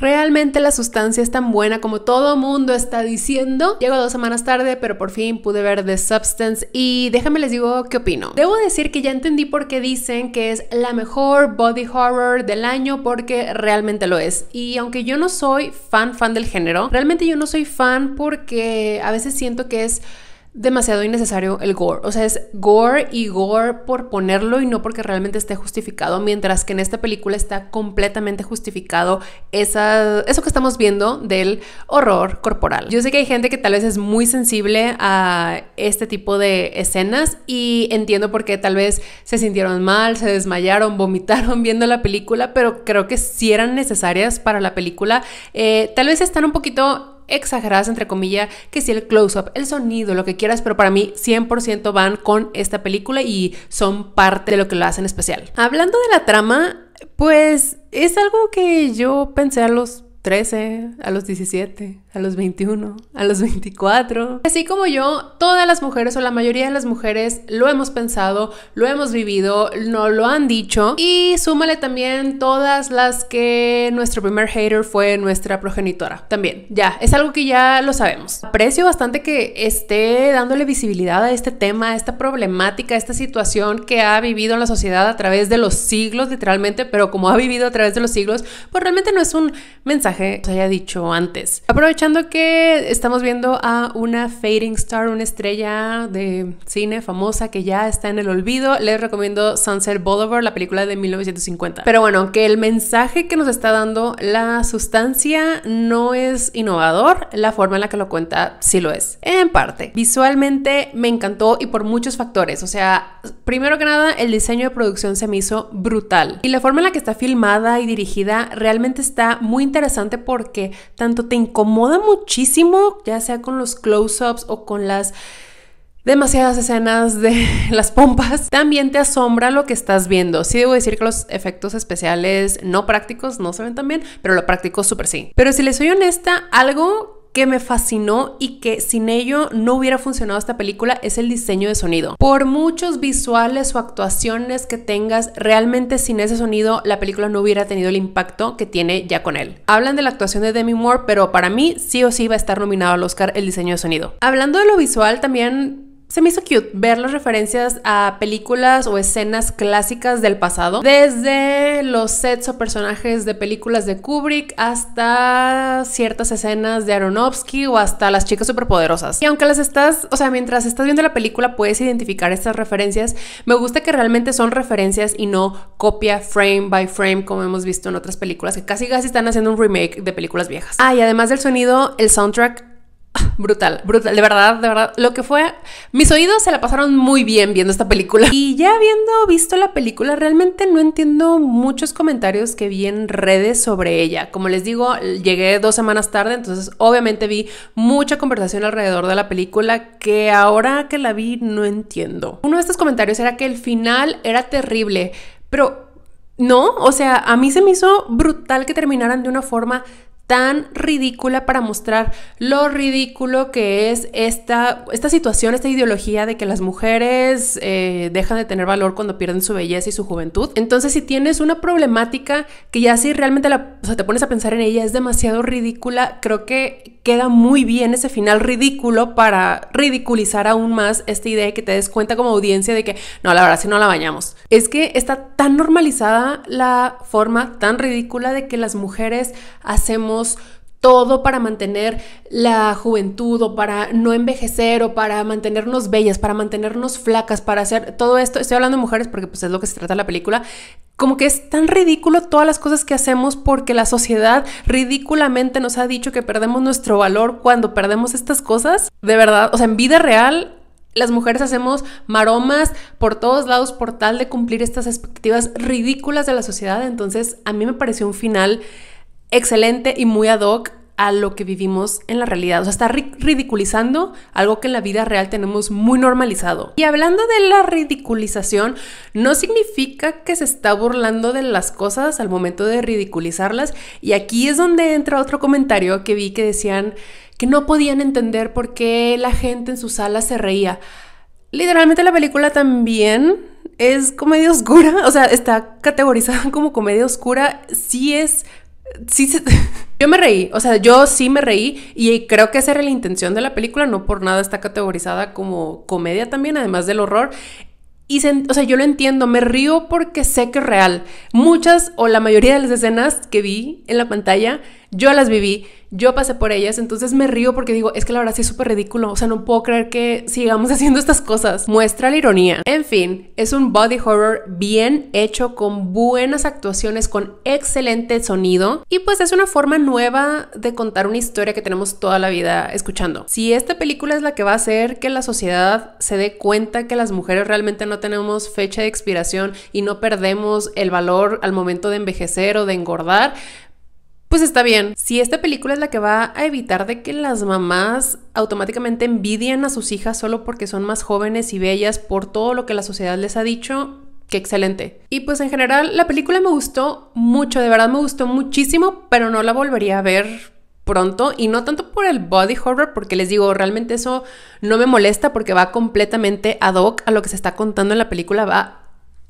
¿Realmente la sustancia es tan buena como todo mundo está diciendo? Llego dos semanas tarde, pero por fin pude ver The Substance y déjame les digo qué opino. Debo decir que ya entendí por qué dicen que es la mejor body horror del año porque realmente lo es. Y aunque yo no soy fan fan del género, realmente yo no soy fan porque a veces siento que es demasiado innecesario el gore. O sea, es gore y gore por ponerlo y no porque realmente esté justificado, mientras que en esta película está completamente justificado esa, eso que estamos viendo del horror corporal. Yo sé que hay gente que tal vez es muy sensible a este tipo de escenas y entiendo por qué tal vez se sintieron mal, se desmayaron, vomitaron viendo la película, pero creo que sí eran necesarias para la película. Eh, tal vez están un poquito exageradas, entre comillas, que si el close-up, el sonido, lo que quieras, pero para mí 100% van con esta película y son parte de lo que lo hacen especial. Hablando de la trama, pues es algo que yo pensé a los 13, a los 17, a los 21, a los 24. Así como yo, todas las mujeres o la mayoría de las mujeres lo hemos pensado, lo hemos vivido, no lo han dicho. Y súmale también todas las que nuestro primer hater fue nuestra progenitora. También, ya, es algo que ya lo sabemos. Aprecio bastante que esté dándole visibilidad a este tema, a esta problemática, a esta situación que ha vivido en la sociedad a través de los siglos, literalmente, pero como ha vivido a través de los siglos, pues realmente no es un mensaje os haya dicho antes. Aprovechando que estamos viendo a una fading star, una estrella de cine famosa que ya está en el olvido, les recomiendo Sunset Boulevard, la película de 1950. Pero bueno, que el mensaje que nos está dando la sustancia no es innovador, la forma en la que lo cuenta sí lo es. En parte, visualmente me encantó y por muchos factores. O sea, primero que nada, el diseño de producción se me hizo brutal. Y la forma en la que está filmada y dirigida realmente está muy interesante porque tanto te incomoda muchísimo, ya sea con los close-ups o con las demasiadas escenas de las pompas, también te asombra lo que estás viendo. Sí debo decir que los efectos especiales no prácticos no se ven tan bien, pero lo práctico súper sí. Pero si les soy honesta, algo que me fascinó y que sin ello no hubiera funcionado esta película es el diseño de sonido. Por muchos visuales o actuaciones que tengas, realmente sin ese sonido la película no hubiera tenido el impacto que tiene ya con él. Hablan de la actuación de Demi Moore, pero para mí sí o sí va a estar nominado al Oscar el diseño de sonido. Hablando de lo visual, también se me hizo cute ver las referencias a películas o escenas clásicas del pasado, desde los sets o personajes de películas de Kubrick hasta ciertas escenas de Aronofsky o hasta las chicas superpoderosas. Y aunque las estás, o sea, mientras estás viendo la película puedes identificar estas referencias, me gusta que realmente son referencias y no copia frame by frame como hemos visto en otras películas que casi casi están haciendo un remake de películas viejas. Ah, y además del sonido, el soundtrack Brutal, brutal, de verdad, de verdad. Lo que fue, mis oídos se la pasaron muy bien viendo esta película. Y ya habiendo visto la película, realmente no entiendo muchos comentarios que vi en redes sobre ella. Como les digo, llegué dos semanas tarde, entonces obviamente vi mucha conversación alrededor de la película que ahora que la vi no entiendo. Uno de estos comentarios era que el final era terrible, pero no, o sea, a mí se me hizo brutal que terminaran de una forma tan ridícula para mostrar lo ridículo que es esta, esta situación, esta ideología de que las mujeres eh, dejan de tener valor cuando pierden su belleza y su juventud. Entonces, si tienes una problemática que ya si realmente la, te pones a pensar en ella, es demasiado ridícula, creo que queda muy bien ese final ridículo para ridiculizar aún más esta idea que te des cuenta como audiencia de que, no, la verdad, si no la bañamos. Es que está tan normalizada la forma tan ridícula de que las mujeres hacemos todo para mantener la juventud o para no envejecer o para mantenernos bellas, para mantenernos flacas, para hacer todo esto. Estoy hablando de mujeres porque pues es lo que se trata la película. Como que es tan ridículo todas las cosas que hacemos porque la sociedad ridículamente nos ha dicho que perdemos nuestro valor cuando perdemos estas cosas. De verdad, o sea, en vida real las mujeres hacemos maromas por todos lados por tal de cumplir estas expectativas ridículas de la sociedad. Entonces, a mí me pareció un final excelente y muy ad hoc a lo que vivimos en la realidad. O sea, está ridiculizando algo que en la vida real tenemos muy normalizado. Y hablando de la ridiculización, no significa que se está burlando de las cosas al momento de ridiculizarlas. Y aquí es donde entra otro comentario que vi que decían que no podían entender por qué la gente en su sala se reía. Literalmente la película también es comedia oscura, o sea, está categorizada como comedia oscura, sí es sí yo me reí, o sea, yo sí me reí y creo que esa era la intención de la película, no por nada está categorizada como comedia también, además del horror. Y o sea, yo lo entiendo, me río porque sé que es real. Muchas o la mayoría de las escenas que vi en la pantalla yo las viví, yo pasé por ellas, entonces me río porque digo, es que la verdad sí es súper ridículo, o sea, no puedo creer que sigamos haciendo estas cosas. Muestra la ironía. En fin, es un body horror bien hecho, con buenas actuaciones, con excelente sonido y pues es una forma nueva de contar una historia que tenemos toda la vida escuchando. Si esta película es la que va a hacer que la sociedad se dé cuenta que las mujeres realmente no tenemos fecha de expiración y no perdemos el valor al momento de envejecer o de engordar, pues está bien. Si esta película es la que va a evitar de que las mamás automáticamente envidien a sus hijas solo porque son más jóvenes y bellas por todo lo que la sociedad les ha dicho, Qué excelente. Y pues en general la película me gustó mucho, de verdad me gustó muchísimo, pero no la volvería a ver pronto y no tanto por el body horror, porque les digo, realmente eso no me molesta porque va completamente ad hoc a lo que se está contando en la película, va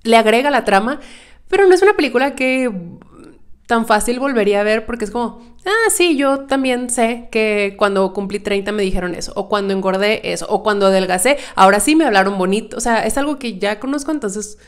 le agrega la trama, pero no es una película que tan fácil volvería a ver porque es como, ah, sí, yo también sé que cuando cumplí 30 me dijeron eso, o cuando engordé eso, o cuando adelgacé, ahora sí me hablaron bonito, o sea, es algo que ya conozco, entonces,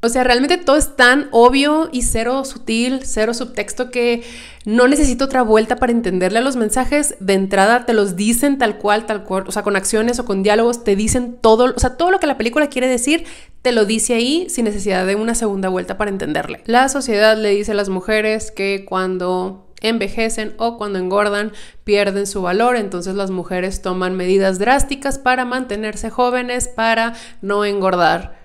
o sea, realmente todo es tan obvio y cero sutil, cero subtexto que no necesito otra vuelta para entenderle a los mensajes, de entrada te los dicen tal cual, tal cual, o sea, con acciones o con diálogos, te dicen todo, o sea, todo lo que la película quiere decir, te lo dice ahí sin necesidad de una segunda vuelta para entenderle. La sociedad le dice a las mujeres que cuando envejecen o cuando engordan pierden su valor, entonces las mujeres toman medidas drásticas para mantenerse jóvenes, para no engordar.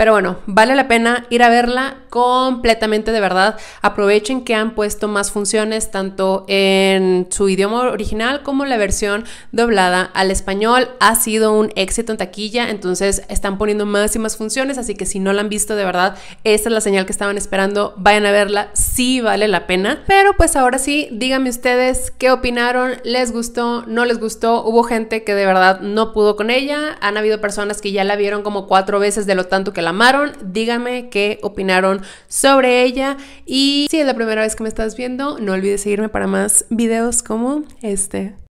Pero bueno, vale la pena ir a verla completamente de verdad. Aprovechen que han puesto más funciones tanto en su idioma original como la versión doblada al español. Ha sido un éxito en taquilla, entonces están poniendo más y más funciones, así que si no la han visto de verdad, esta es la señal que estaban esperando. Vayan a verla, sí vale la pena. Pero pues ahora sí, díganme ustedes qué opinaron, les gustó, no les gustó. Hubo gente que de verdad no pudo con ella, han habido personas que ya la vieron como cuatro veces de lo tanto que la amaron, díganme qué opinaron sobre ella. Y si es la primera vez que me estás viendo, no olvides seguirme para más videos como este.